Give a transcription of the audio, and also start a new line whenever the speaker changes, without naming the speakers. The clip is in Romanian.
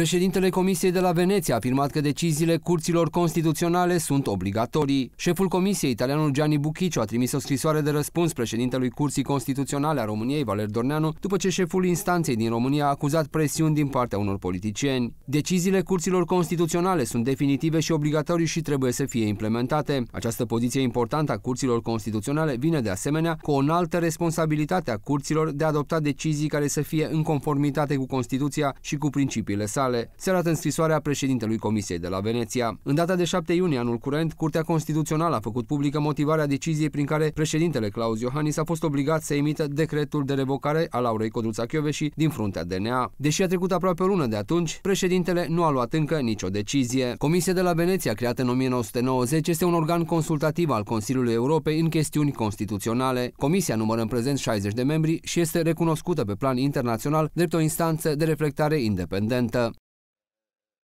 Președintele Comisiei de la Veneția a afirmat că deciziile curților constituționale sunt obligatorii. Șeful Comisiei, italianul Gianni Buchiciu, a trimis o scrisoare de răspuns președintelui Curții Constituționale a României, Valer Dorneanu, după ce șeful instanței din România a acuzat presiuni din partea unor politicieni. Deciziile curților constituționale sunt definitive și obligatorii și trebuie să fie implementate. Această poziție importantă a curților constituționale vine de asemenea cu o înaltă responsabilitate a curților de a adopta decizii care să fie în conformitate cu Constituția și cu principiile sale sale, se arată în scrisoarea președintelui Comisiei de la Veneția. În data de 7 iunie anul curent, Curtea Constituțională a făcut publică motivarea deciziei prin care președintele Claus Iohannis a fost obligat să emită decretul de revocare a Laurei Codruța și din fruntea DNA. Deși a trecut aproape o lună de atunci, președintele nu a luat încă nicio decizie. Comisia de la Veneția, creată în 1990, este un organ consultativ al Consiliului Europei în chestiuni constituționale. Comisia numără în prezent 60 de membri și este recunoscută pe plan internațional drept o instanță de reflectare independentă.